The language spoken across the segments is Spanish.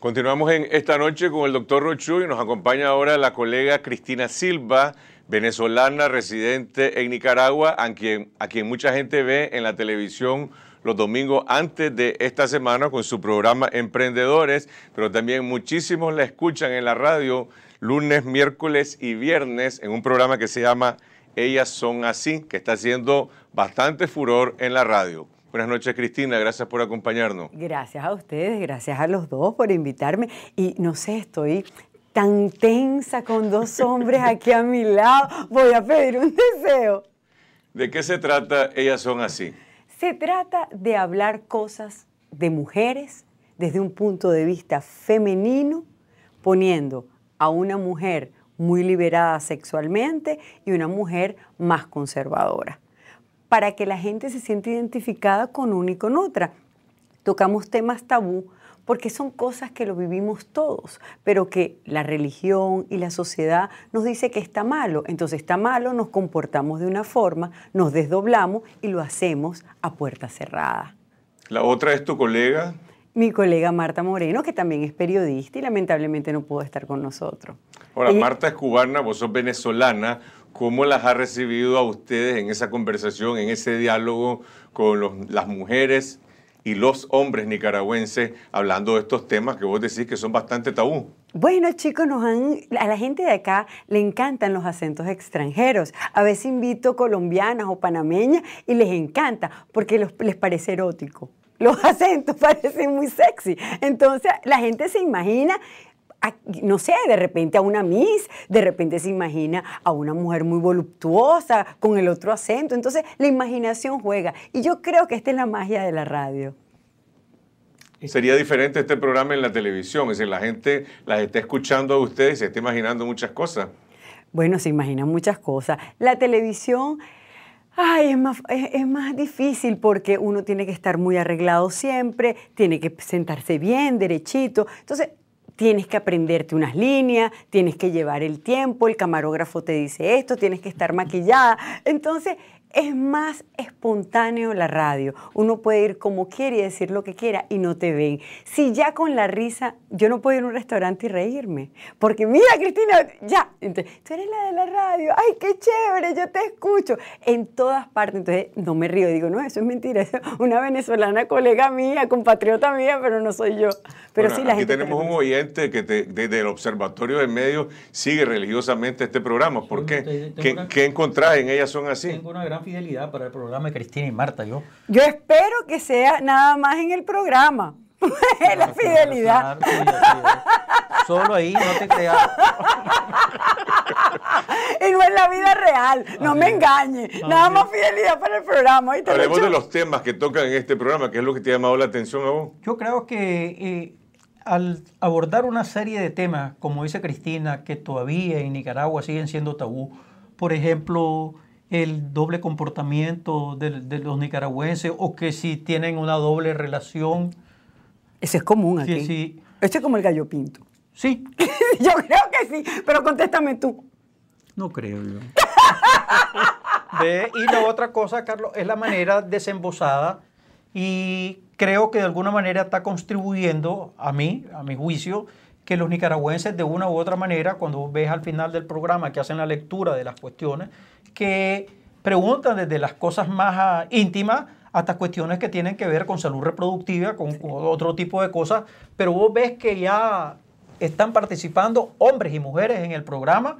Continuamos en esta noche con el doctor Rochu y nos acompaña ahora la colega Cristina Silva, venezolana residente en Nicaragua, a quien mucha gente ve en la televisión los domingos antes de esta semana con su programa Emprendedores, pero también muchísimos la escuchan en la radio lunes, miércoles y viernes en un programa que se llama Ellas son así, que está haciendo bastante furor en la radio. Buenas noches, Cristina. Gracias por acompañarnos. Gracias a ustedes, gracias a los dos por invitarme. Y no sé, estoy tan tensa con dos hombres aquí a mi lado. Voy a pedir un deseo. ¿De qué se trata Ellas son así? Se trata de hablar cosas de mujeres desde un punto de vista femenino, poniendo a una mujer muy liberada sexualmente y una mujer más conservadora para que la gente se sienta identificada con uno y con otra. Tocamos temas tabú porque son cosas que lo vivimos todos, pero que la religión y la sociedad nos dice que está malo. Entonces está malo, nos comportamos de una forma, nos desdoblamos y lo hacemos a puerta cerrada. La otra es tu colega. Mi colega Marta Moreno, que también es periodista y lamentablemente no pudo estar con nosotros. Ahora, Marta es cubana, vos sos venezolana. ¿Cómo las ha recibido a ustedes en esa conversación, en ese diálogo con las mujeres y los hombres nicaragüenses hablando de estos temas que vos decís que son bastante tabú? Bueno, chicos, a la gente de acá le encantan los acentos extranjeros. A veces invito colombianas o panameñas y les encanta porque les parece erótico los acentos parecen muy sexy. Entonces la gente se imagina no sé, de repente a una Miss, de repente se imagina a una mujer muy voluptuosa, con el otro acento. Entonces, la imaginación juega. Y yo creo que esta es la magia de la radio. Sería diferente este programa en la televisión, es decir, la gente las está escuchando a ustedes y se está imaginando muchas cosas. Bueno, se imaginan muchas cosas. La televisión, ay, es más, es más difícil porque uno tiene que estar muy arreglado siempre, tiene que sentarse bien, derechito. Entonces, tienes que aprenderte unas líneas, tienes que llevar el tiempo, el camarógrafo te dice esto, tienes que estar maquillada. Entonces, es más espontáneo la radio. Uno puede ir como quiere y decir lo que quiera y no te ven. Si ya con la risa, yo no puedo ir a un restaurante y reírme. Porque mira, Cristina, ya, tú eres la de la radio. Ay, qué chévere, yo te escucho. En todas partes. Entonces, no me río. Digo, no, eso es mentira. una venezolana colega mía, compatriota mía, pero no soy yo. Pero sí, la aquí tenemos un oyente que desde el Observatorio de Medios sigue religiosamente este programa. ¿Por qué? ¿Qué, ¿Qué, en ellas son así? una gran fidelidad para el programa de Cristina y Marta. Yo, yo espero que sea nada más en el programa. la fidelidad. Solo ahí no te creas. y no es la vida real, no me engañes. nada más fidelidad para el programa. Hablemos de los temas que tocan en este programa, que es lo que te ha llamado la atención a vos. Yo creo que eh, al abordar una serie de temas, como dice Cristina, que todavía en Nicaragua siguen siendo tabú, por ejemplo, el doble comportamiento de, los nicaragüenses o que si tienen una doble relación. Ese es común aquí. Este es como el gallo pinto. Sí. yo creo que sí, pero contéstame tú. No creo yo. Y la otra cosa, Carlos, es la manera desembosada y creo que de alguna manera está contribuyendo a mí, a mi juicio, que los nicaragüenses de una u otra manera, cuando ves al final del programa que hacen la lectura de las cuestiones, que preguntan desde las cosas más ah, íntimas hasta cuestiones que tienen que ver con salud reproductiva, con, otro tipo de cosas, pero vos ves que ya están participando hombres y mujeres en el programa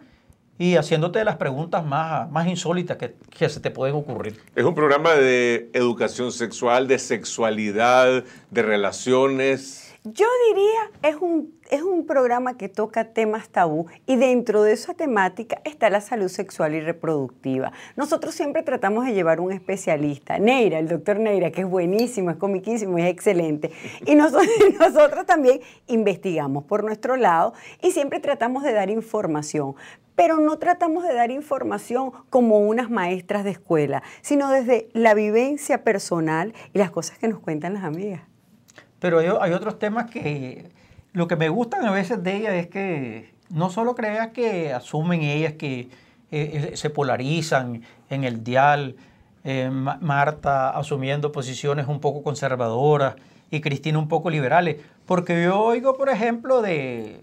y haciéndote las preguntas más, ah, más insólitas que, que, se te pueden ocurrir. Es un programa de educación sexual, de sexualidad, de relaciones. Yo diría, es un, es un programa que toca temas tabú y dentro de esa temática está la salud sexual y reproductiva. Nosotros siempre tratamos de llevar un especialista, Neira, el doctor Neira, que es buenísimo, es comiquísimo, es excelente. Y nosotros también investigamos por nuestro lado y siempre tratamos de dar información pero no tratamos de dar información como unas maestras de escuela, sino desde la vivencia personal y las cosas que nos cuentan las amigas. Pero hay, otros temas que lo que me gustan a veces de ella es que no solo creas que asumen ellas que eh, eh, se polarizan en el dial, eh, Marta asumiendo posiciones un poco conservadoras y Cristina un poco liberales. Porque yo oigo, por ejemplo, de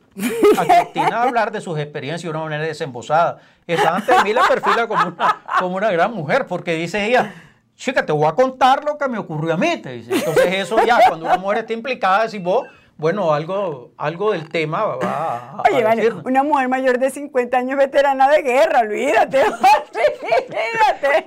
a Cristina hablar de sus experiencias de una manera desembosada. Esa ante mí la perfila como una gran mujer, porque dice ella, chica, te voy a contar lo que me ocurrió a mí, te dice. Entonces eso ya, cuando una mujer está implicada, decís vos, bueno, algo, algo del tema va a Oye, una mujer mayor de 50 años veterana de guerra, olvídate, olvídate.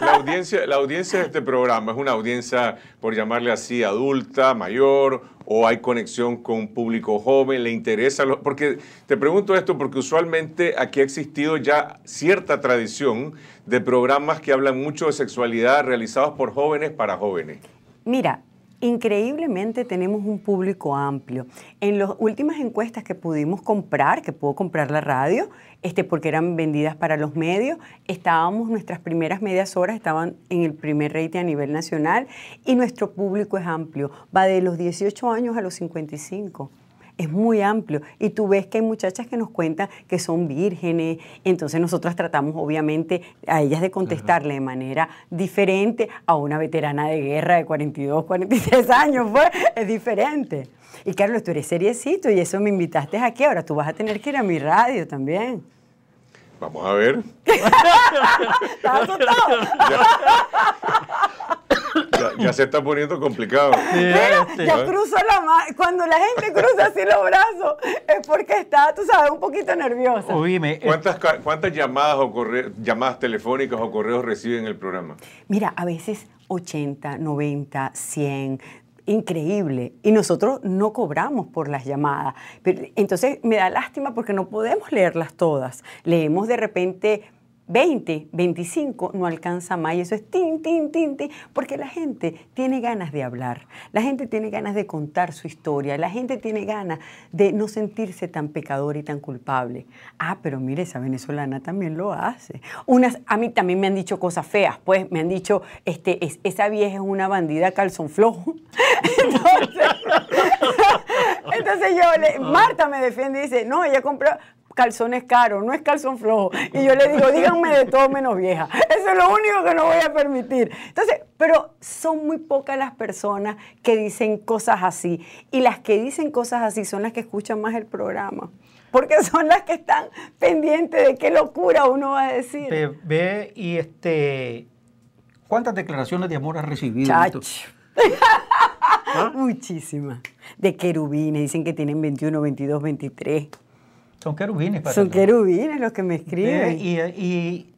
La audiencia, la audiencia de este programa es una audiencia, por llamarle así, adulta, mayor, o hay conexión con público joven, le interesa, lo, porque te pregunto esto porque usualmente aquí ha existido ya cierta tradición de programas que hablan mucho de sexualidad realizados por jóvenes para jóvenes. Mira, Increíblemente tenemos un público amplio. En las últimas encuestas que pudimos comprar, que pudo comprar la radio, este, porque eran vendidas para los medios, estábamos, nuestras primeras medias horas estaban en el primer rating a nivel nacional y nuestro público es amplio, va de los 18 años a los 55 es muy amplio. Y tú ves que hay muchachas que nos cuentan que son vírgenes, entonces nosotras tratamos obviamente a ellas de contestarle de manera diferente a una veterana de guerra de 42, 43 años, pues es diferente. Y Carlos, tú eres seriecito y eso me invitaste aquí, ahora tú vas a tener que ir a mi radio también. Vamos a ver. ya se está poniendo complicado. Mira, este, ya este. cruzo la mano. Cuando la gente cruza así los brazos, es porque está, tú sabes, un poquito nerviosa. Oíme. ¿Cuántas, cuántas llamadas, o llamadas telefónicas o correos reciben el programa? Mira, a veces 80, 90, 100, increíble. Y nosotros no cobramos por las llamadas. entonces me da lástima porque no podemos leerlas todas. Leemos de repente 20, 25 no alcanza más y eso es tin, tin, tin, tin, porque la gente tiene ganas de hablar, la gente tiene ganas de contar su historia, la gente tiene ganas de no sentirse tan pecador y tan culpable. Ah, pero mire, esa venezolana también lo hace. Unas, a mí también me han dicho cosas feas, pues me han dicho, este, esa vieja es una bandida calzón flojo. Entonces, yo, ah. Marta me defiende y dice, no, ella compró, es caro, no es calzón flojo. Y yo le digo, díganme de todo menos vieja. Eso es lo único que no voy a permitir. Entonces, pero son muy pocas las personas que dicen cosas así. Y las que dicen cosas así son las que escuchan más el programa porque son las que están pendientes de qué locura uno va a decir. Ve y este, ¿cuántas declaraciones de amor has recibido? Muchísimas. De querubines, dicen que tienen 21, 22, 23. Son querubines. Para Son querubines los que me escriben. y,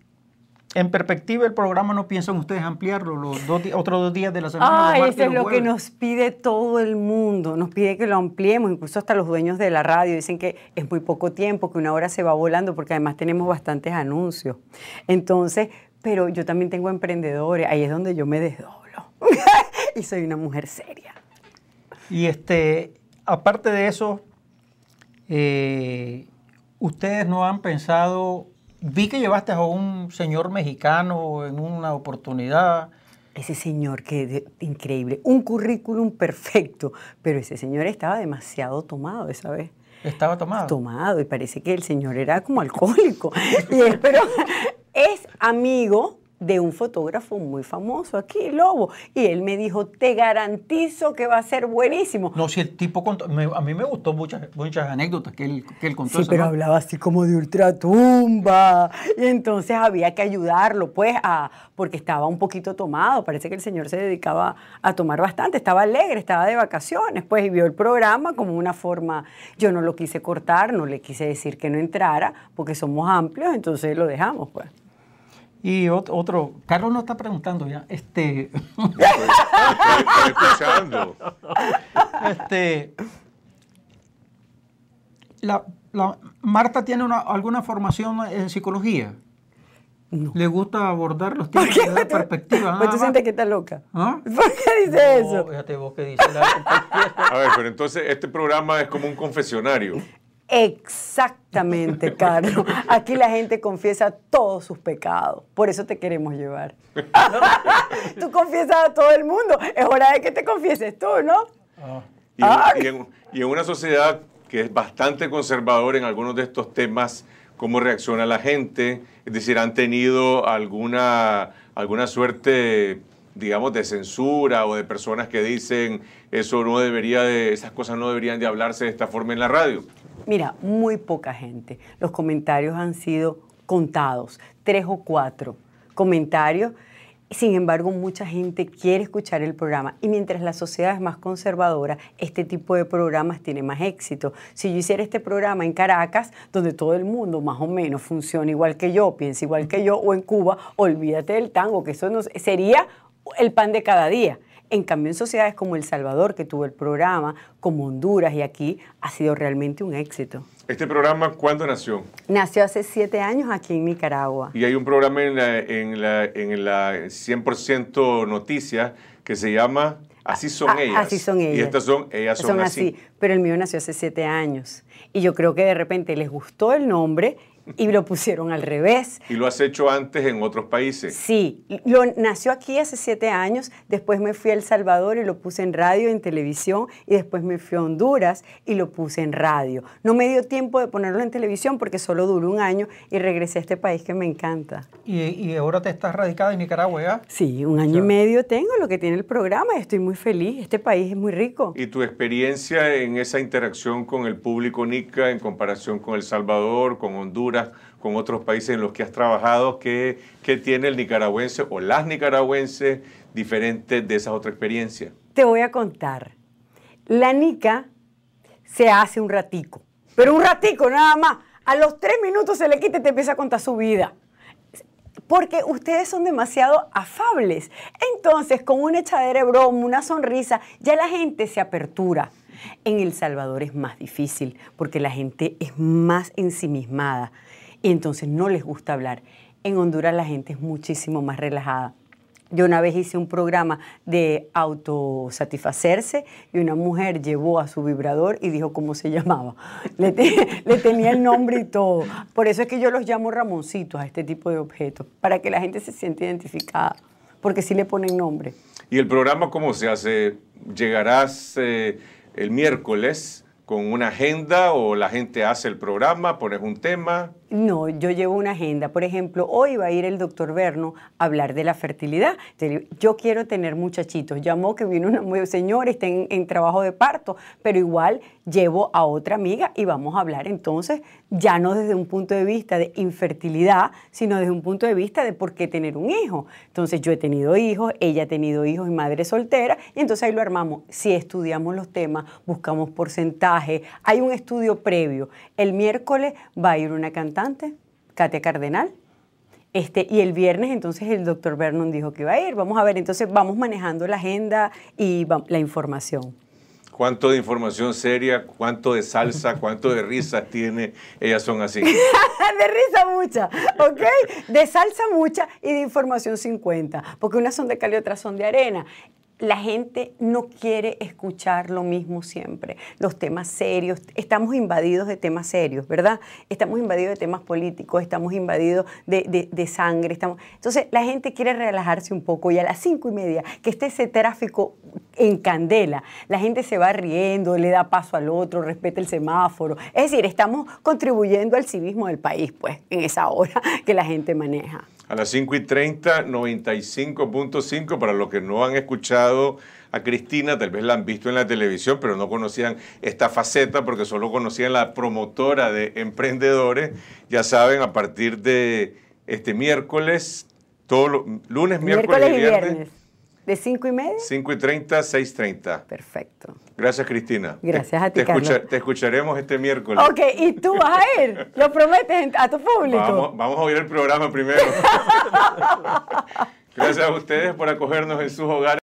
en perspectiva, el programa no piensan ustedes ampliarlo los otros dos días de la semana. Ah, eso es lo que nos pide todo el mundo. Nos pide que lo ampliemos, incluso hasta los dueños de la radio dicen que es muy poco tiempo, que una hora se va volando, porque además tenemos bastantes anuncios. Entonces, pero yo también tengo emprendedores, ahí es donde yo me desdoblo. y soy una mujer seria. Y este, aparte de eso, eh, ¿Ustedes no han pensado? Vi que llevaste a un señor mexicano en una oportunidad. Ese señor que increíble, un currículum perfecto, pero ese señor estaba demasiado tomado esa vez. Estaba tomado. Tomado y parece que el señor era como alcohólico. pero es amigo de un fotógrafo muy famoso aquí, Lobo. Y él me dijo, te garantizo que va a ser buenísimo. No, si el tipo contó, a mí me gustó muchas, muchas anécdotas que él, que él contó. Sí, pero hablaba así como de ultratumba. Y entonces había que ayudarlo, pues, a, porque estaba un poquito tomado. Parece que el señor se dedicaba a tomar bastante. Estaba alegre, estaba de vacaciones, pues, y vio el programa como una forma. Yo no lo quise cortar, no le quise decir que no entrara, porque somos amplios, entonces lo dejamos, pues. Y otro, Carlos no está preguntando ya. Este. Este. La, Marta tiene una, alguna formación en psicología. Le gusta abordar los temas de perspectiva. ¿Pues tú ah, sientes ah. que está loca? ¿Ah? ¿Por qué dice eso? Fíjate vos que dice A ver, pero entonces este programa es como un confesionario. Exactamente, Carlos. Aquí la gente confiesa todos sus pecados. Por eso te queremos llevar. tú confiesas a todo el mundo. Es hora de que te confieses tú, ¿no? Y, en, una sociedad que es bastante conservadora en algunos de estos temas, cómo reacciona la gente, es decir, han tenido alguna, alguna suerte, digamos, de censura o de personas que dicen eso no debería de, esas cosas no deberían de hablarse de esta forma en la radio. Mira, muy poca gente. Los comentarios han sido contados, tres o cuatro comentarios. Sin embargo, mucha gente quiere escuchar el programa y mientras la sociedad es más conservadora, este tipo de programas tiene más éxito. Si yo hiciera este programa en Caracas, donde todo el mundo más o menos funciona igual que yo, piensa igual que yo, o en Cuba, olvídate del tango, que eso sería el pan de cada día. En cambio, en sociedades como El Salvador, que tuvo el programa, como Honduras y aquí, ha sido realmente un éxito. ¿Este programa cuándo nació? Nació hace siete años aquí en Nicaragua. Y hay un programa en la, en la, 100% Noticias que se llama Así ah, son ah, ellas. Así son ellas. Y estas son, ellas son, son así. Pero el mío nació hace siete años. Y yo creo que de repente les gustó el nombre y lo pusieron al revés. ¿Y lo has hecho antes en otros países? Sí, lo, nació aquí hace siete años, después me fui a El Salvador y lo puse en radio, en televisión, y después me fui a Honduras y lo puse en radio. No me dio tiempo de ponerlo en televisión porque solo duró un año y regresé a este país que me encanta. ¿Y, ahora te estás radicada en Nicaragua? Sí, un año y medio tengo lo que tiene el programa y estoy muy feliz. Este país es muy rico. ¿Y tu experiencia en esa interacción con el público nica en comparación con El Salvador, con Honduras? con otros países en los que has trabajado, ¿qué, tiene el nicaragüense o las nicaragüenses diferente de esa otra experiencia. Te voy a contar. La nica se hace un ratico, pero un ratico nada más. A los tres minutos se le quita y te empieza a contar su vida porque ustedes son demasiado afables. Entonces, con una echadera de broma, una sonrisa, ya la gente se apertura. En El Salvador es más difícil porque la gente es más ensimismada y entonces no les gusta hablar. En Honduras la gente es muchísimo más relajada. Yo una vez hice un programa de autosatisfacerse y una mujer llevó a su vibrador y dijo cómo se llamaba. Le, tenía el nombre y todo. Por eso es que yo los llamo Ramoncitos a este tipo de objetos, para que la gente se sienta identificada, porque sí le ponen nombre. ¿Y el programa cómo se hace? Llegarás eh, el miércoles con una agenda o la gente hace el programa, pones un tema? No, yo llevo una agenda. Por ejemplo, hoy va a ir el doctor Berno a hablar de la fertilidad. Yo quiero tener muchachitos. Llamó que vino una señora, está en, en trabajo de parto, pero igual llevo a otra amiga y vamos a hablar entonces ya no desde un punto de vista de infertilidad, sino desde un punto de vista de por qué tener un hijo. Entonces yo he tenido hijos, ella ha tenido hijos y madre soltera, y entonces ahí lo armamos. Si estudiamos los temas, buscamos porcentajes, hay un estudio previo. El miércoles va a ir una cantante, Katia Cardenal, este, y el viernes entonces el doctor Vernon dijo que iba a ir. Vamos a ver, entonces vamos manejando la agenda y la información. ¿Cuánto de información seria, cuánto de salsa, cuánto de risas tiene? Ellas son así. de risa mucha, ¿ok? De salsa mucha y de información 50, porque unas son de cal y otras son de arena la gente no quiere escuchar lo mismo siempre, los temas serios. Estamos invadidos de temas serios, ¿verdad? Estamos invadidos de temas políticos, estamos invadidos de, sangre. Estamos... Entonces, la gente quiere relajarse un poco y a las cinco y media, que esté ese tráfico en candela, la gente se va riendo, le da paso al otro, respeta el semáforo. Es decir, estamos contribuyendo al civismo del país, pues, en esa hora que la gente maneja a las 5 y 30, 95.5. Para los que no han escuchado a Cristina, tal vez la han visto en la televisión, pero no conocían esta faceta porque solo conocían la promotora de emprendedores. Ya saben, a partir de este miércoles, todo lunes, miércoles, y viernes ¿De cinco y media? Cinco y 30, 6 30. Perfecto. Gracias, Cristina. Gracias a ti, te, te escucharemos este miércoles. Ok, y tú vas a ir, lo prometes a tu público. Vamos, vamos a oír el programa primero. Gracias a ustedes por acogernos en sus hogares.